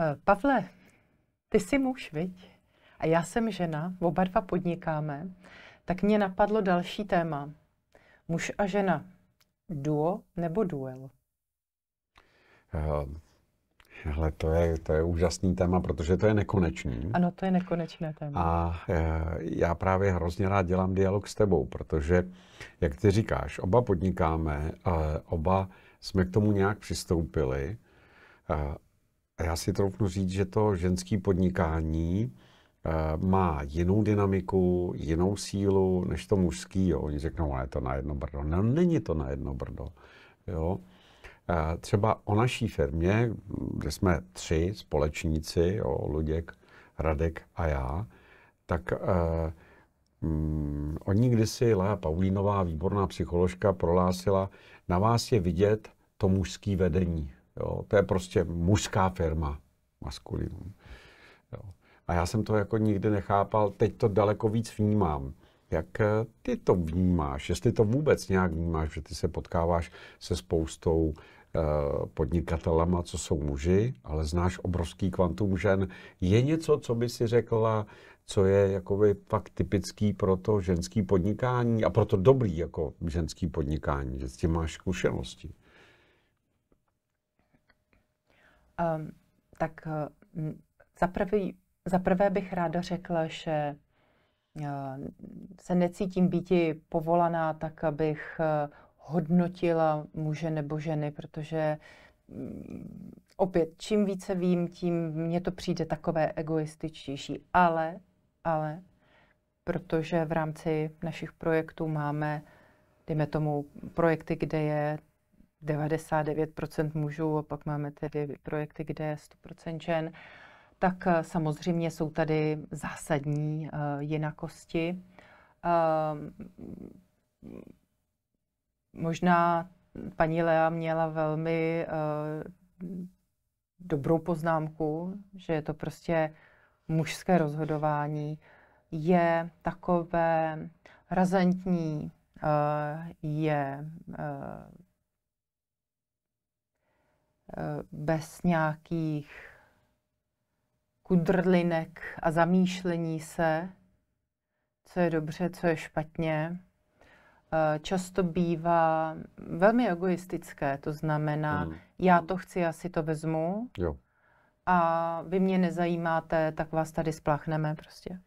Eh, Pavle, ty jsi muž, viď? A já jsem žena, oba dva podnikáme, tak mě napadlo další téma. Muž a žena. Duo nebo duel? Ale eh, to je, to je úžasný téma, protože to je nekonečný. Ano, to je nekonečné téma. A eh, já právě hrozně rád dělám dialog s tebou, protože, jak ty říkáš, oba podnikáme, oba jsme k tomu nějak přistoupili já si troufnu říct, že to ženský podnikání eh, má jinou dynamiku, jinou sílu než to mužský. Jo. Oni řeknou, ale je to na jedno brdo. No, není to na jedno brdo. Jo. Eh, třeba o naší firmě, kde jsme tři společníci, jo, Luděk, Radek a já, tak eh, mm, oni kdysi, Lea Paulínová, výborná psycholožka, prohlásila, na vás je vidět to mužský vedení. Jo, to je prostě mužská firma, maskulinum. Jo. A já jsem to jako nikdy nechápal, teď to daleko víc vnímám. Jak eh, ty to vnímáš, jestli to vůbec nějak vnímáš, že ty se potkáváš se spoustou eh, podnikatelama, co jsou muži, ale znáš obrovský kvantum žen. Je něco, co by si řekla, co je jakoby fakt typický pro to ženský podnikání a pro to dobrý jako ženský podnikání, že s tím máš zkušenosti? Ehm, tak ehm, za, prvý, za prvé bych ráda řekla, že ehm, se necítím býti povolaná tak, abych eh, hodnotila muže nebo ženy, protože mm, opět, čím více vím, tím mně to přijde takové egoističtější. Ale, ale, protože v rámci našich projektů máme, dejme tomu, projekty, kde je 99% mužů a pak máme tedy projekty, kde je 100% žen, tak eh, samozřejmě jsou tady zásadní uh, jinakosti. Uh, možná paní Lea měla velmi uh, dobrou poznámku, že je to prostě mužské rozhodování, je takové razantní, je Eh, bez nějakých kudrlinek a zamýšlení se, co je dobře, co je špatně. Eh, často bývá velmi egoistické, to znamená, mm. já to chci, já si to vezmu jo. a vy mě nezajímáte, tak vás tady spláchneme prostě.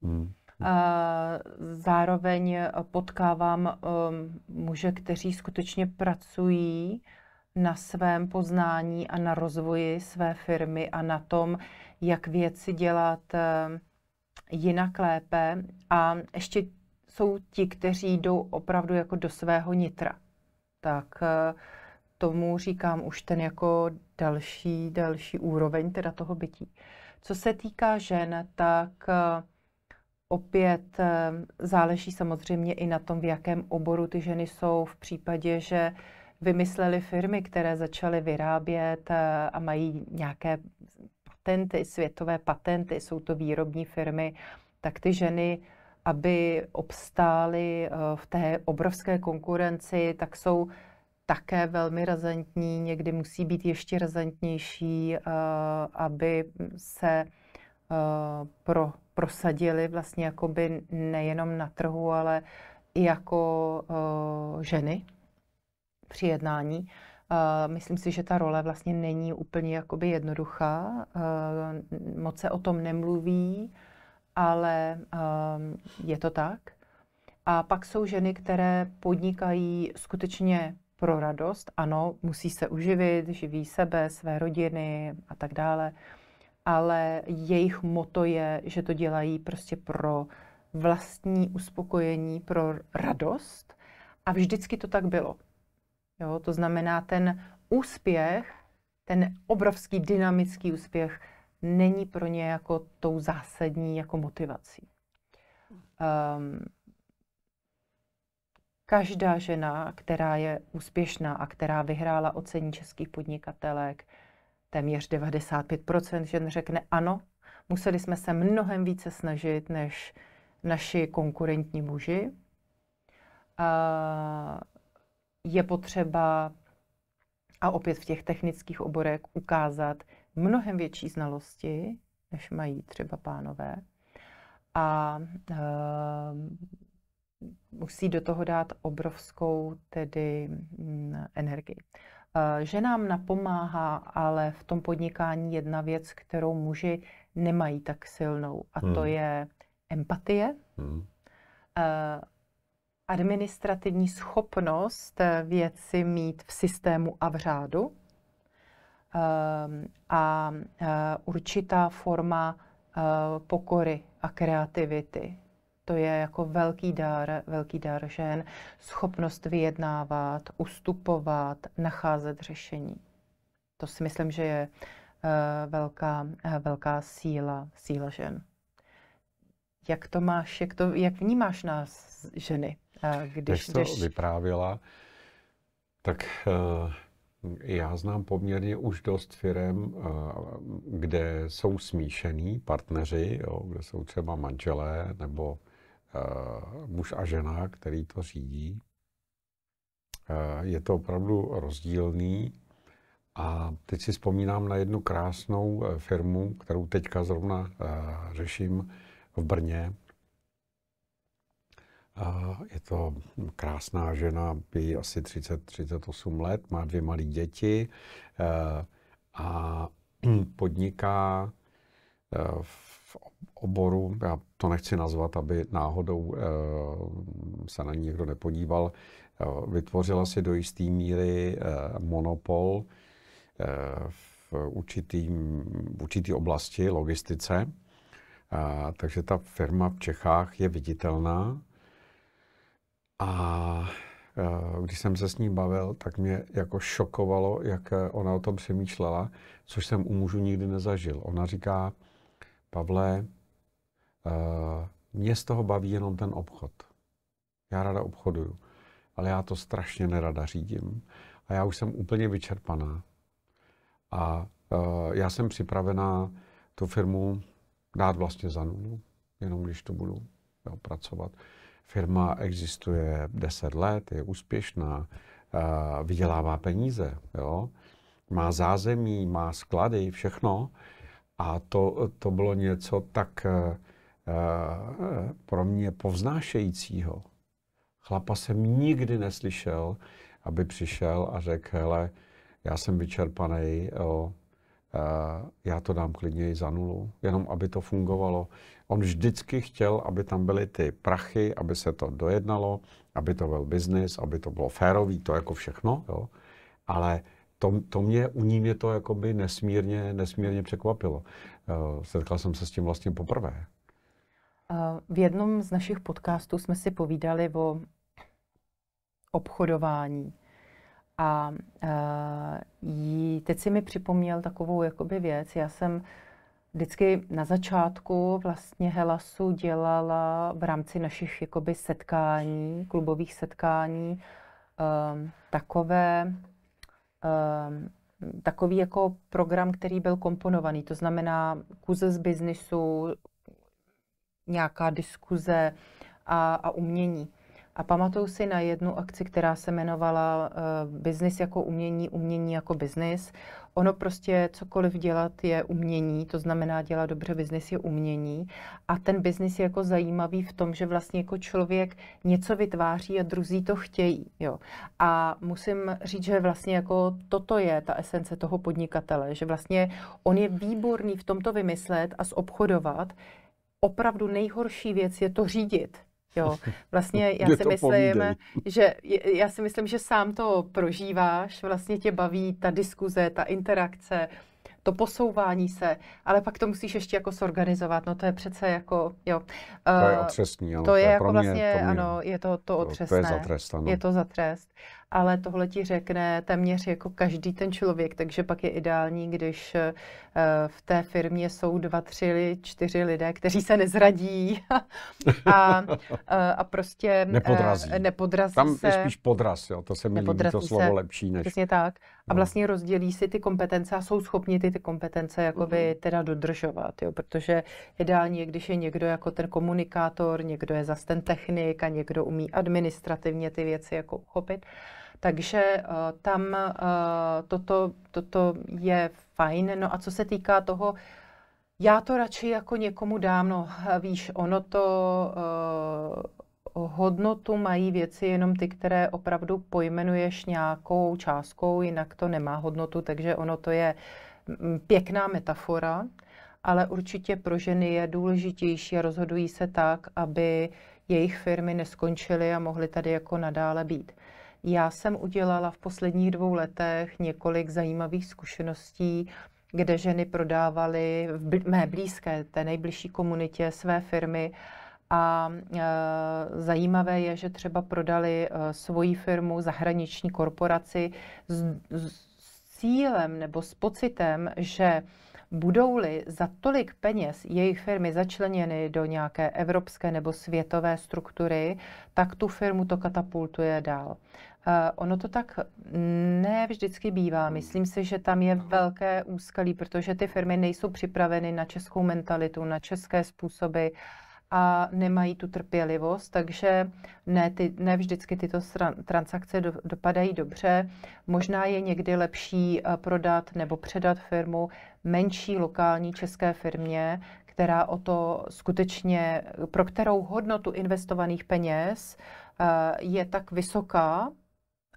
Mm. A eh, zároveň potkávám um, muže, kteří skutečně pracují na svém poznání a na rozvoji své firmy a na tom, jak věci dělat eh, jinak lépe. A ještě jsou ti, kteří jdou opravdu jako do svého nitra. Tak eh, tomu říkám už ten jako další, další úroveň teda toho bytí. Co se týká žen, tak eh, opět záleží samozřejmě i na tom, v jakém oboru ty ženy jsou. V případě, že vymysleli firmy, které začaly vyrábět eh, a mají nějaké patenty, světové patenty, jsou to výrobní firmy, tak ty ženy, aby obstály eh, v té obrovské konkurenci, tak jsou také velmi razantní, někdy musí být ještě razantnější, eh, aby se pro, prosadili vlastně jakoby nejenom na trhu, ale i jako ženy při jednání. Eh, myslím si, že ta role vlastně není úplně jakoby jednoduchá, eh, moc se o tom nemluví, ale eh, je to tak. A pak jsou ženy, které podnikají skutečně pro radost. Ano, musí se uživit, živí sebe, své rodiny a tak dále. Ale jejich moto je, že to dělají prostě pro vlastní uspokojení, pro radost. A vždycky to tak bylo. Jo? To znamená, ten úspěch, ten obrovský dynamický úspěch, není pro ně jako tou zásadní jako motivací. Um, každá žena, která je úspěšná a která vyhrála ocení českých podnikatelek, téměř 95% žen řekne ano, museli jsme se mnohem více snažit než naši konkurentní muži. Uh, je potřeba, a opět v těch technických oborech, ukázat mnohem větší znalosti, než mají třeba pánové. A uh, musí do toho dát obrovskou tedy mm, energii. Eh, že nám napomáhá ale v tom podnikání jedna věc, kterou muži nemají tak silnou, a hmm. to je empatie. Hmm. Uh, administrativní schopnost eh, věci mít v systému a v řádu ehm, a eh, určitá forma eh, pokory a kreativity. To je jako velký dar, velký dar žen, schopnost vyjednávat, ustupovat, nacházet řešení. To si myslím, že je velká, velká síla, síla žen. Jak to máš, jak, to, jak vnímáš nás ženy? když, když to když... vyprávěla, tak eh, já znám poměrně už dost firm, eh, kde jsou smíšený partneři, jo, kde jsou třeba manželé nebo eh, muž a žena, který to řídí. Je to opravdu rozdílný. A teď si vzpomínám na jednu krásnou firmu, kterou teďka zrovna řeším v Brně, a je to krásná žena, by asi 30-38 let, má dvě malé děti eh, a podniká eh, v oboru, já to nechci nazvat, aby náhodou eh, se na ní někdo nepodíval, vytvořila si do jisté míry monopol v, určitý, v určitý oblasti logistice, takže ta firma v Čechách je viditelná, a eh, když jsem se s ní bavil, tak mě jako šokovalo, jak eh, ona o tom přemýšlela, což jsem u mužů nikdy nezažil. Ona říká, Pavle, eh, mě z toho baví jenom ten obchod. Já ráda obchoduju, ale já to strašně nerada řídím. A já už jsem úplně vyčerpaná. A já jsem připravená tu firmu dát vlastně za nulu, jenom když to budu jo, pracovat. Firma existuje 10 let, je úspěšná, vydělává peníze, jo? má zázemí, má sklady, všechno. A to, to bylo něco tak eh, eh, pro mě povznášejícího. Chlapa jsem nikdy neslyšel, aby přišel a řekl, hele, já jsem vyčerpaný, jo, eh, já to dám klidněji za nulu, jenom aby to fungovalo. On vždycky chtěl, aby tam byly ty prachy, aby se to dojednalo, aby to byl biznis, aby to bylo férový, to jako všechno, jo. Ale to, to mě, u ní mě to jakoby nesmírně, nesmírně překvapilo. Uh, setkal jsem se s tím vlastně poprvé. Eh, v jednom z našich podcastů jsme si povídali o obchodování. A uh, jí, teď si mi připomněl takovou jakoby věc. Já jsem vždycky na začátku vlastně Helasu dělala v rámci našich jakoby setkání, klubových setkání, um, takové, um, takový jako program, který byl komponovaný, to znamená kuze z biznisu, nějaká diskuze a, a umění. A pamatuju si na jednu akci, která se jmenovala uh, eh, Biznis jako umění, umění jako biznis. Ono prostě cokoliv dělat je umění, to znamená dělat dobře biznis je umění. A ten biznis je jako zajímavý v tom, že vlastně jako člověk něco vytváří a druzí to chtějí. Jo. A musím říct, že vlastně jako toto je ta esence toho podnikatele, že vlastně on je výborný v tomto vymyslet a zobchodovat. Opravdu nejhorší věc je to řídit Jo, vlastně já si myslím, povídej. že já si myslím, že sám to prožíváš, vlastně tě baví ta diskuze, ta interakce, to posouvání se, ale pak to musíš ještě jako sorganizovat, no to je přece jako, jo. Uh, to je eh, otřesný, ano. To je, to je jako mě, vlastně, mě, ano, je to, to otřesné. to je za trest, ano. Je to za trest ale tohle ti řekne téměř jako každý ten člověk, takže pak je ideální, když eh, v té firmě jsou dva, tři, čtyři lidé, kteří se nezradí a, eh, a prostě eh, nepodrazí. nepodrazí Tam se. je spíš podraz, jo, to se mi líbí, to slovo se. lepší než... Přesně tak. A no. vlastně rozdělí si ty kompetence a jsou schopni ty, ty kompetence jakoby mhm. teda dodržovat, jo, protože ideální je, když je někdo jako ten komunikátor, někdo je zase ten technik a někdo umí administrativně ty věci jako uchopit. Takže uh, tam uh, toto, toto je fajn. No a co se týká toho, já to radši jako někomu dám, no víš, ono to uh, hodnotu mají věci jenom ty, které opravdu pojmenuješ nějakou částkou, jinak to nemá hodnotu, takže ono to je mm, pěkná metafora, ale určitě pro ženy je důležitější a rozhodují se tak, aby jejich firmy neskončily a mohly tady jako nadále být. Já jsem udělala v posledních dvou letech několik zajímavých zkušeností, kde ženy prodávaly v mé blízké, té nejbližší komunitě své firmy. A e, zajímavé je, že třeba prodali e, svoji firmu zahraniční korporaci s, s cílem nebo s pocitem, že Budou-li za tolik peněz jejich firmy začleněny do nějaké evropské nebo světové struktury, tak tu firmu to katapultuje dál. Eh, ono to tak ne vždycky bývá. Myslím si, že tam je velké úskalí, protože ty firmy nejsou připraveny na českou mentalitu, na české způsoby a nemají tu trpělivost, takže ne, ty, ne vždycky tyto transakce do, dopadají dobře. Možná je někdy lepší eh, prodat nebo předat firmu menší lokální české firmě, která o to skutečně, pro kterou hodnotu investovaných peněz eh, je tak vysoká,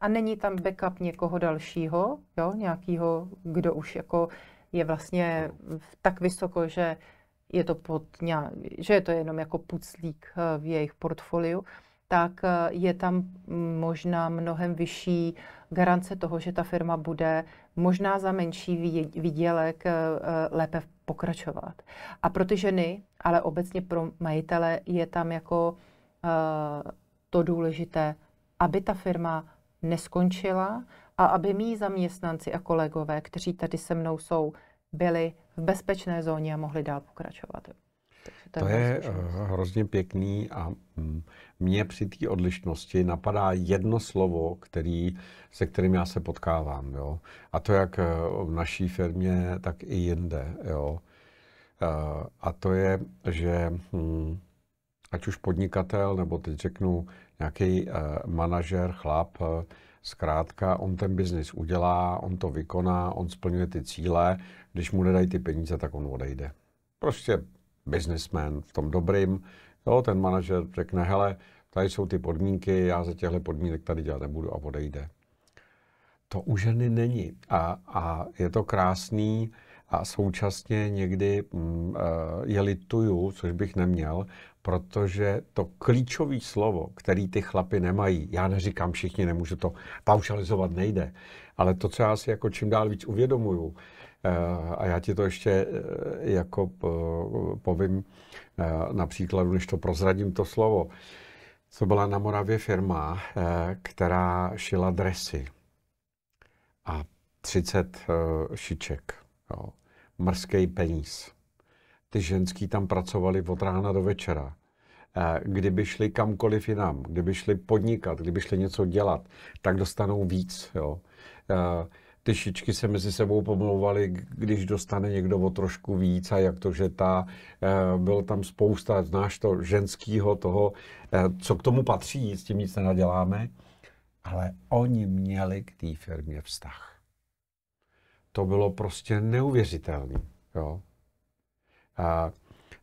a není tam backup někoho dalšího, jo, nějakého, kdo už jako je vlastně tak vysoko, že je to pod nějak, že je to jenom jako puclík eh, v jejich portfoliu, tak eh, je tam mm, možná mnohem vyšší garance toho, že ta firma bude možná za menší výdělek eh, eh, lépe pokračovat. A pro ty ženy, ale obecně pro majitele je tam jako to důležité, aby ta firma neskončila a aby mý zaměstnanci a kolegové, kteří tady se mnou jsou, byli v bezpečné zóně a mohli dál pokračovat. To, to je zkušenost. Eh, hrozně pěkný a mě mm, při té odlišnosti napadá jedno slovo, který, se kterým já se potkávám. Jo? A to jak eh, v naší firmě, tak i jinde. Jo? Eh, a to je, že hm, ať už podnikatel, nebo teď řeknu nějaký manažer, chlap, Zkrátka, on ten biznis udělá, on to vykoná, on splňuje ty cíle. Když mu nedají ty peníze, tak on odejde. Prostě businessman v tom dobrým. Jo, ten manažer řekne, hele, tady jsou ty podmínky, já za těchto podmínek tady dělat nebudu a odejde. To u ženy není. A, a je to krásný, a současně někdy mm, eh, je lituju, což bych neměl, protože to klíčové slovo, který ty chlapy nemají, já neříkám všichni, nemůžu to paušalizovat, nejde, ale to, co já si jako čím dál víc uvědomuju, eh, a já ti to ještě eh, jako povím na příkladu, než to prozradím to slovo, co byla na Moravě firma, která šila dresy a 30 šiček Jo. Mrzkej peníz. Ty ženský tam pracovali od rána do večera. Eh, kdyby šli kamkoliv jinam, kdyby šli podnikat, kdyby šli něco dělat, tak dostanou víc. Jo. Eh, ty šičky se mezi sebou pomlouvaly, když dostane někdo o trošku víc a jak to, že ta, eh, bylo tam spousta, znáš to, ženskýho toho, co k tomu patří, s tím nic nenaděláme, ale oni měli k té firmě vztah to bylo prostě neuvěřitelné.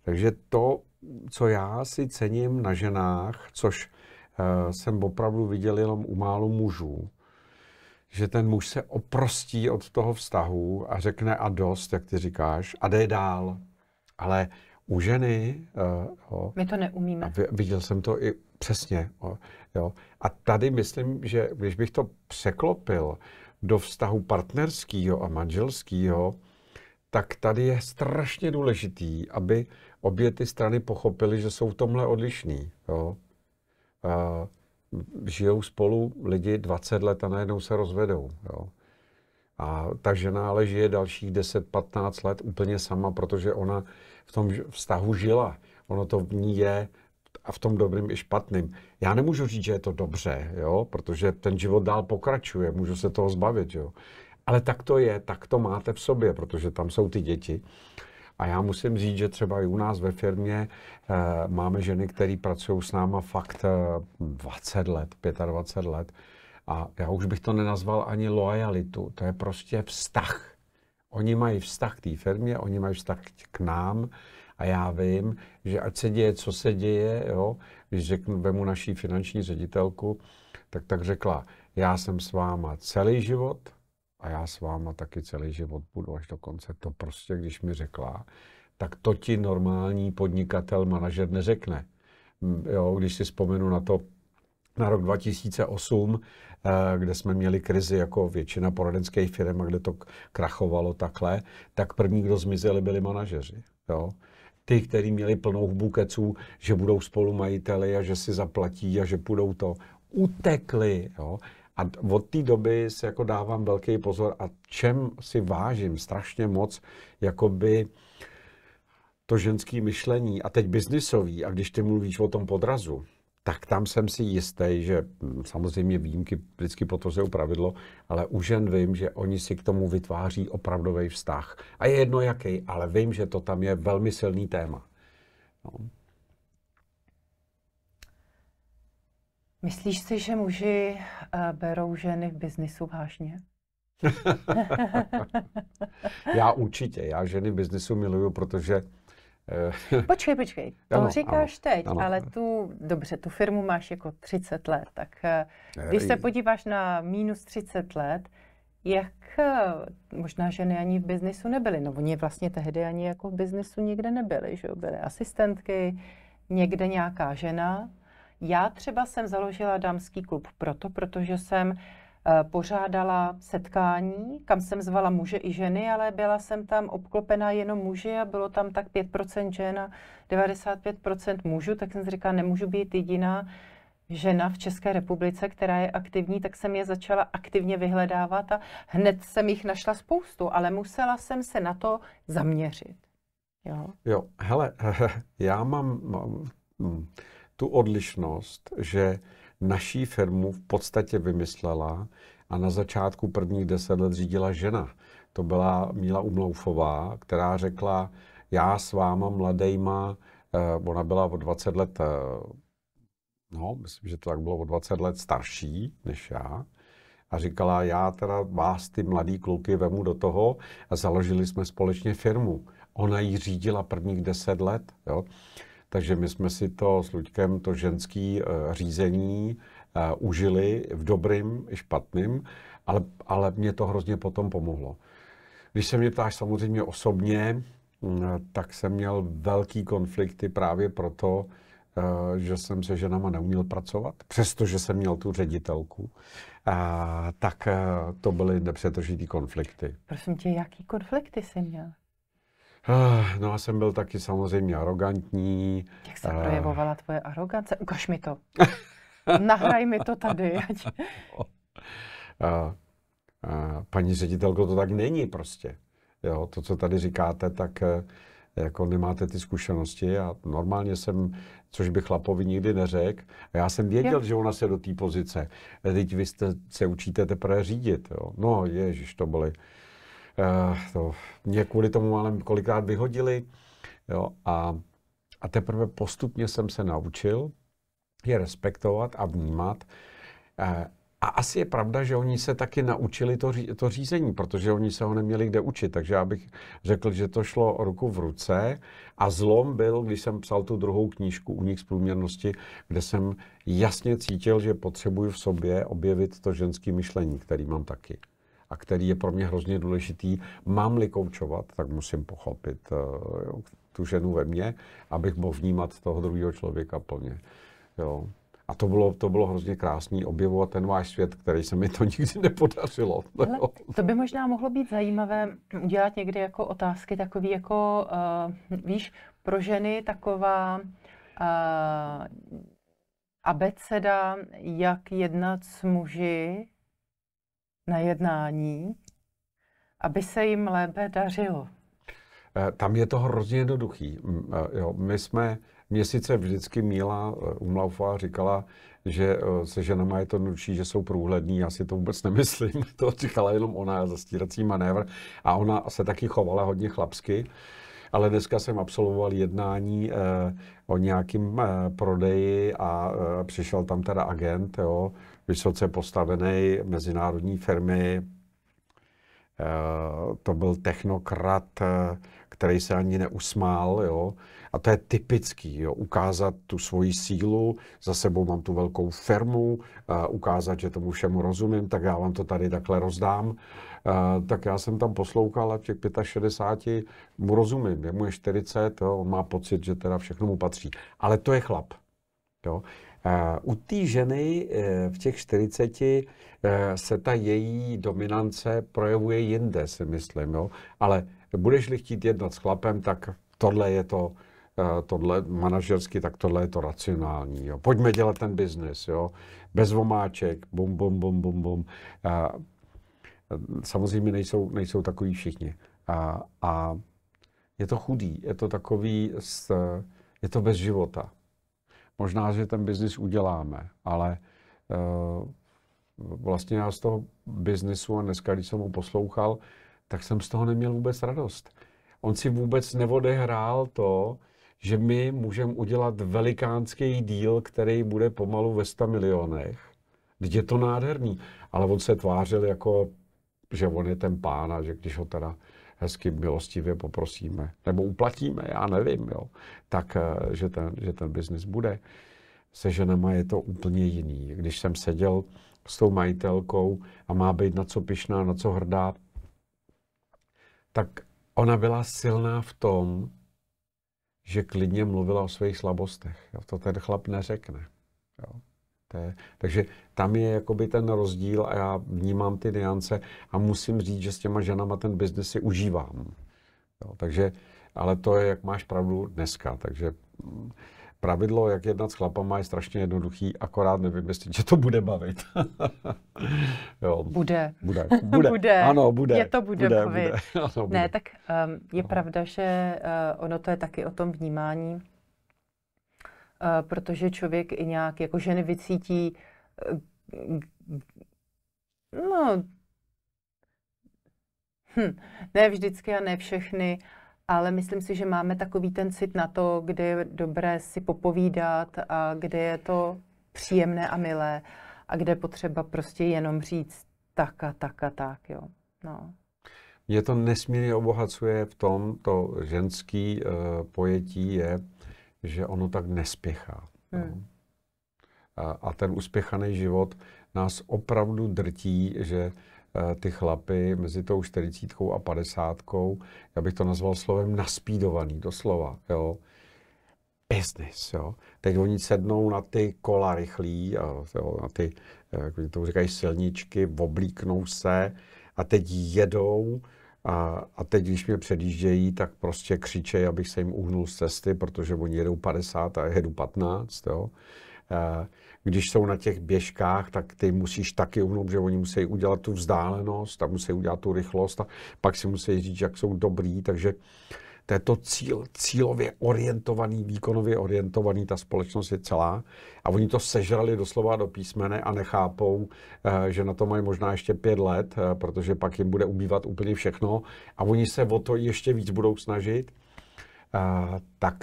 takže to, co já si cením na ženách, což uh, jsem opravdu viděl jenom u málo mužů, že ten muž se oprostí od toho vztahu a řekne a dost, jak ty říkáš, a jde dál. Ale u ženy... Uh, jo, My to neumíme. A viděl jsem to i přesně. Jo. A tady myslím, že když bych to překlopil, do vztahu partnerského a manželského, tak tady je strašně důležitý, aby obě ty strany pochopily, že jsou v tomhle odlišní. Jo? A žijou spolu lidi 20 let a najednou se rozvedou. Jo? A ta žena ale žije dalších 10-15 let úplně sama, protože ona v tom vztahu žila. Ono to v ní je, a v tom dobrým i špatným. Já nemůžu říct, že je to dobře, jo, protože ten život dál pokračuje, můžu se toho zbavit, jo. Ale tak to je, tak to máte v sobě, protože tam jsou ty děti. A já musím říct, že třeba i u nás ve firmě e, máme ženy, které pracují s náma fakt 20 eh, let, 25 let. A já už bych to nenazval ani lojalitu, to je prostě vztah. Oni mají vztah k té firmě, oni mají vztah k nám, a já vím, že ať se děje, co se děje, jo, když řeknu, vemu naší finanční ředitelku, tak tak řekla, já jsem s váma celý život a já s váma taky celý život budu až do konce. To prostě, když mi řekla, tak to ti normální podnikatel, manažer neřekne. Mm, jo, když si vzpomenu na to, na rok 2008, eh, kde jsme měli krizi jako většina poradenských firm a kde to krachovalo takhle, tak první, kdo zmizeli, byli manažeři. Jo ty, kteří měli plnou hubu keců, že budou spolumajiteli a že si zaplatí a že půjdou to. Utekli, jo. A od té doby se jako dávám velký pozor a čem si vážím strašně moc, jakoby to ženský myšlení a teď biznisový, a když ty mluvíš o tom podrazu, tak tam jsem si jistý, že hm, samozřejmě výjimky vždycky potvrzují pravidlo, ale už jen vím, že oni si k tomu vytváří opravdový vztah. A je jedno jaký, ale vím, že to tam je velmi silný téma. No. Myslíš si, že muži eh, berou ženy v biznisu vážně? já určitě. Já ženy v biznisu miluju, protože Eh, počkej, počkej, to ano, říkáš ano, teď, ano. ale tu, dobře, tu firmu máš jako 30 let, tak eh, když se podíváš na minus 30 let, jak eh, možná ženy ani v biznesu nebyly, no oni vlastně tehdy ani jako v biznesu nikde nebyly, že byly asistentky, někde nějaká žena. Já třeba jsem založila dámský klub proto, protože jsem uh, Eh, pořádala setkání, kam jsem zvala muže i ženy, ale byla jsem tam obklopena jenom muži a bylo tam tak 5% žen a 95% mužů, tak jsem si říkala, nemůžu být jediná žena v České republice, která je aktivní, tak jsem je začala aktivně vyhledávat a hned jsem jich našla spoustu, ale musela jsem se na to zaměřit. Jo, jo hele, já mám, mám hm, tu odlišnost, že naší firmu v podstatě vymyslela a na začátku prvních deset let řídila žena. To byla Míla Umloufová, která řekla, já s váma mladejma, eh, ona byla o 20 let, eh, no, myslím, že to tak bylo o 20 let starší než já, a říkala, já teda vás, ty mladý kluky, vemu do toho a založili jsme společně firmu. Ona ji řídila prvních deset let. Jo. Takže my jsme si to s Luďkem, to ženský eh, řízení, eh, užili v dobrým i špatným, ale, ale mě to hrozně potom pomohlo. Když se mě ptáš samozřejmě osobně, mm, tak jsem měl velký konflikty právě proto, eh, že jsem se ženama neuměl pracovat, přestože jsem měl tu ředitelku, tak to byly nepřetržitý konflikty. Prosím tě, jaký konflikty jsi měl? Ah, no a jsem byl taky samozřejmě arrogantní. Jak se eh, projevovala tvoje arogance? Ukaž mi to. Nahraj mi to tady. Ať... A, a, paní ředitelko, to tak není prostě. Jo, to, co tady říkáte, tak eh, jako nemáte ty zkušenosti a normálně jsem, což by chlapovi nikdy neřekl, a já jsem věděl, jo. že ona se do té pozice, eh, teď vy jste, se učíte teprve řídit, jo. no ježiš, to byly, Eh, to mě kvůli tomu ale kolikrát vyhodili. Jo, a, a teprve postupně jsem se naučil je respektovat a vnímat. Eh, a asi je pravda, že oni se taky naučili to, ří, to řízení, protože oni se ho neměli kde učit. Takže já bych řekl, že to šlo ruku v ruce. A zlom byl, když jsem psal tu druhou knížku Unik z průměrnosti, kde jsem jasně cítil, že potřebuji v sobě objevit to ženské myšlení, který mám taky a který je pro mě hrozně důležitý. Mám-li koučovat, tak musím pochopit eh, jo, tu ženu ve mně, abych mohl vnímat toho druhého člověka plně. Jo. A to bylo, to bylo hrozně krásný objevovat ten váš svět, který se mi to nikdy nepodařilo. Hele, to by možná mohlo být zajímavé udělat někdy jako otázky takový jako, uh, víš, pro ženy taková uh, abeceda, jak jednat s muži, na jednání, aby se jim lépe dařilo? Eh, tam je to hrozně jednoduchý. Eh, jo, my jsme měsíce vždycky Míla eh, Umlaufová říkala, že se ženama je to nučí, že jsou průhlední, já si to vůbec nemyslím, to říkala jenom ona, zastírací manévr a ona se taky chovala hodně chlapsky, ale dneska jsem absolvoval jednání eh, o nějakém eh, prodeji a eh, přišel tam teda agent, jo, vysoce postavené mezinárodní firmy. Eh, to byl technokrat, eh, který se ani neusmál. Jo? A to je typický, jo? ukázat tu svoji sílu, za sebou mám tu velkou firmu, eh, ukázat, že tomu všemu rozumím, tak já vám to tady takhle rozdám. Uh, tak já jsem tam poslouchal a v těch 65 mu rozumím, mu je 40, jo? on má pocit, že teda všechno mu patří. Ale to je chlap. Jo? U té ženy eh, v těch 40 eh, se ta její dominance projevuje jinde, si myslím. Jo? Ale budeš-li chtít jednat s chlapem, tak tohle je to, eh, tohle manažersky, tak tohle je to racionální. Jo. Pojďme dělat ten biznis, Bez vomáček, bum, bum, bum, bum, bum. A, samozřejmě nejsou, nejsou takový všichni. A, a je to chudý, je to takový, s, je to bez života. Možná, že ten biznis uděláme, ale eh, vlastně já z toho biznisu a dneska, když jsem ho poslouchal, tak jsem z toho neměl vůbec radost. On si vůbec neodehrál to, že my můžeme udělat velikánský díl, který bude pomalu ve 100 milionech. Teď je to nádherný, ale on se tvářil jako, že on je ten pán a že když ho teda hezky milostivě poprosíme, nebo uplatíme, já nevím, jo, tak, eh, že ten, že ten biznis bude. Se ženama je to úplně jiný. Když jsem seděl s tou majitelkou a má být na co pišná, na co hrdá, tak ona byla silná v tom, že klidně mluvila o svých slabostech. To ten chlap neřekne takže tam je jakoby ten rozdíl a já vnímám ty niance a musím říct, že s těma ženama ten biznis si užívám. Jo, takže, ale to je, jak máš pravdu dneska, takže mm, pravidlo, jak jednat s chlapama, je strašně jednoduchý, akorát nevím, jestli že to bude bavit. jo. Bude. Bude. bude. bude. Ano, bude. Je to bude, bude bavit. Bude. Ano, bude. Ne, tak um, je no. pravda, že uh, ono to je taky o tom vnímání Eh, protože člověk i nějak jako ženy vycítí, eh, no, hm, ne vždycky a ne všechny, ale myslím si, že máme takový ten cit na to, kdy je dobré si popovídat a kde je to příjemné a milé a kde potřeba prostě jenom říct tak a tak a tak, jo. No. Mě to nesmírně obohacuje v tom, to ženský uh, pojetí je že ono tak nespěchá. Hmm. No. A, a ten uspěchaný život nás opravdu drtí, že eh, ty chlapy mezi tou 40 a 50, já bych to nazval slovem naspídovaný, doslova, jo. Business, jo. Teď oni sednou na ty kola rychlí, a, jo, na ty, eh, jak to říkají, silničky, oblíknou se a teď jedou a, a teď, když mě předjíždějí, tak prostě křičej, abych se jim uhnul z cesty, protože oni jedou 50 a jedu 15. Jo. Eh, když jsou na těch běžkách, tak ty musíš taky uhnout, že oni musí udělat tu vzdálenost a musí udělat tu rychlost a pak si musí říct, jak jsou dobrý. Takže uh, to je to cíl, cílově orientovaný, výkonově orientovaný, ta společnost je celá. A oni to sežrali doslova do písmene a nechápou, eh, že na to mají možná ještě pět let, eh, protože pak jim bude ubývat úplně všechno a oni se o to ještě víc budou snažit. Eh, tak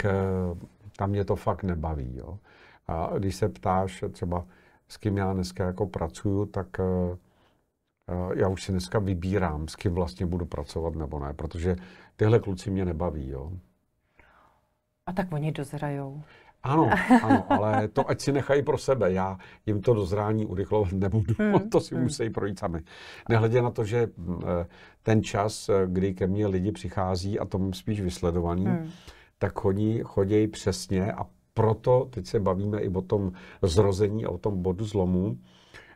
tam mě to fakt nebaví. Jo. A když se ptáš třeba, s kým já dneska jako pracuju, tak já už si dneska vybírám, s kým vlastně budu pracovat nebo ne, protože tyhle kluci mě nebaví, jo. A tak oni dozrajou. Ano, ano, ale to ať si nechají pro sebe. Já jim to dozrání urychlovat nebudu, hmm. to si hmm. musí projít sami. Nehledě na to, že mm, eh, ten čas, eh, kdy ke mně lidi přichází a tom spíš vysledovaný, hmm. tak chodí, chodí přesně a proto teď se bavíme i o tom zrození a o tom bodu zlomu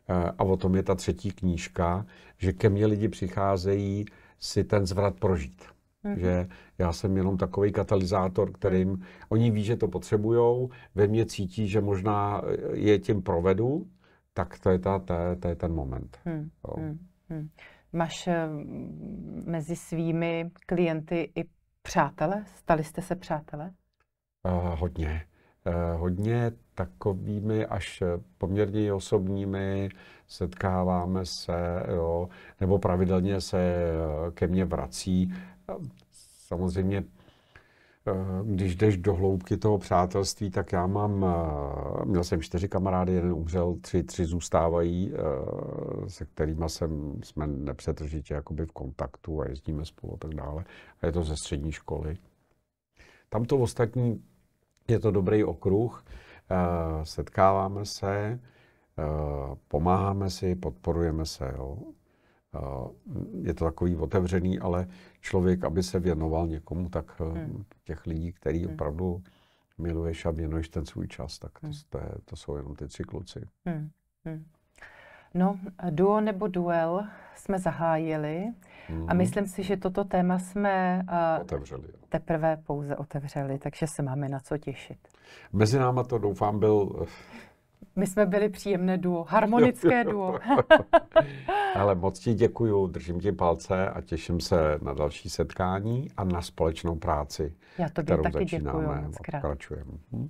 eh, a o tom je ta třetí knížka, že ke mně lidi přicházejí si ten zvrat prožít. Mm-hmm. Že já jsem jenom takový katalyzátor, kterým mm. oni ví, že to potřebujou, ve mně cítí, že možná je tím provedu, tak to je, ta, to je, to je ten moment. Mm. Jo. Mm. Máš eh, mezi svými klienty i přátele? Stali jste se přátele? Uh, hodně. Uh, hodně takovými až poměrně osobními setkáváme se, jo, nebo pravidelně se ke mně vrací samozřejmě, eh, když jdeš do hloubky toho přátelství, tak já mám, eh, měl jsem čtyři kamarády, jeden umřel, tři, tři zůstávají, eh, se kterými jsem, jsme nepřetržitě jakoby v kontaktu a jezdíme spolu a tak dále. A je to ze střední školy. Tam to ostatní, je to dobrý okruh, setkáváme se, pomáháme si, podporujeme se, jo. Eh, je to takový otevřený, ale člověk, aby se věnoval někomu, tak eh, hmm. těch lidí, který hmm. opravdu miluješ a věnuješ ten svůj čas, tak to, hmm. je, to jsou jenom ty tři kluci. No, duo nebo duel jsme zahájili a mhm. myslím si, že toto téma jsme eh, otevřeli. teprve pouze otevřeli, takže se máme na co těšit. Mezi náma to doufám byl my jsme byli příjemné duo, harmonické duo. Ale moc ti děkuju, držím ti palce a těším se na další setkání a na společnou práci, Já to kterou taky začínáme děkuju, a pokračujeme. Hm?